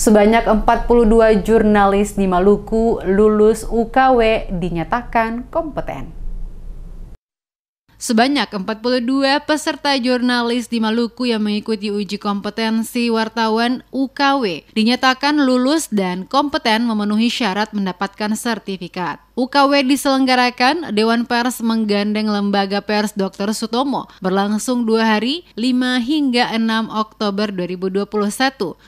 Sebanyak 42 jurnalis di Maluku lulus UKW dinyatakan kompeten. Sebanyak 42 peserta jurnalis di Maluku yang mengikuti uji kompetensi wartawan UKW dinyatakan lulus dan kompeten memenuhi syarat mendapatkan sertifikat. UKW diselenggarakan, Dewan Pers menggandeng Lembaga Pers Dr. Sutomo berlangsung dua hari, 5 hingga 6 Oktober 2021.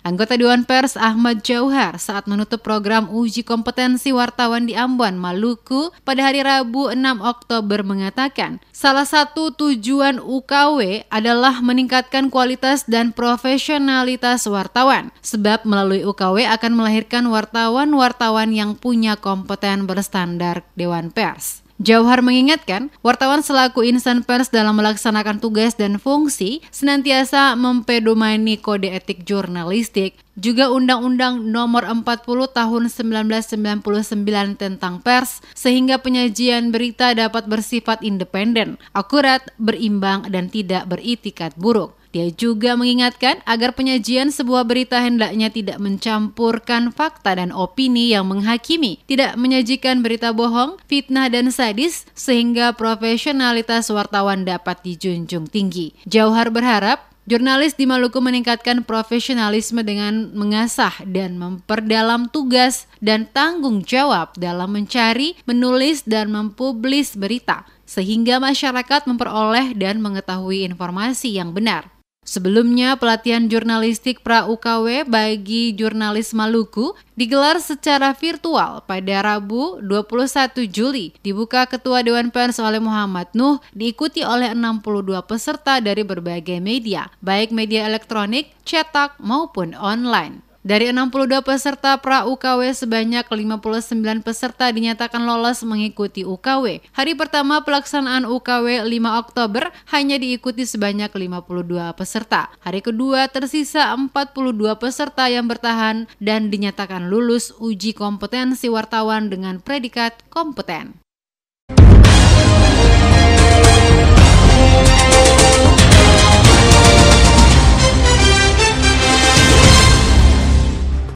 Anggota Dewan Pers Ahmad Jauhar saat menutup program uji kompetensi wartawan di Ambon, Maluku pada hari Rabu 6 Oktober mengatakan, salah satu tujuan UKW adalah meningkatkan kualitas dan profesionalitas wartawan, sebab melalui UKW akan melahirkan wartawan-wartawan yang punya kompeten berstandar standar Dewan Pers. Jauhar mengingatkan, wartawan selaku insan pers dalam melaksanakan tugas dan fungsi senantiasa mempedomani kode etik jurnalistik, juga Undang-Undang Nomor 40 Tahun 1999 tentang pers, sehingga penyajian berita dapat bersifat independen, akurat, berimbang, dan tidak beritikat buruk. Dia juga mengingatkan agar penyajian sebuah berita hendaknya tidak mencampurkan fakta dan opini yang menghakimi, tidak menyajikan berita bohong, fitnah, dan sadis, sehingga profesionalitas wartawan dapat dijunjung tinggi. Jauhar berharap Jurnalis di Maluku meningkatkan profesionalisme dengan mengasah dan memperdalam tugas dan tanggung jawab dalam mencari, menulis, dan mempublis berita, sehingga masyarakat memperoleh dan mengetahui informasi yang benar. Sebelumnya, pelatihan jurnalistik pra-UKW bagi jurnalis Maluku digelar secara virtual pada Rabu 21 Juli. Dibuka Ketua Dewan Pers oleh Muhammad Nuh, diikuti oleh 62 peserta dari berbagai media, baik media elektronik, cetak, maupun online. Dari 62 peserta pra-UKW sebanyak 59 peserta dinyatakan lolos mengikuti UKW. Hari pertama pelaksanaan UKW 5 Oktober hanya diikuti sebanyak 52 peserta. Hari kedua tersisa 42 peserta yang bertahan dan dinyatakan lulus uji kompetensi wartawan dengan predikat kompeten.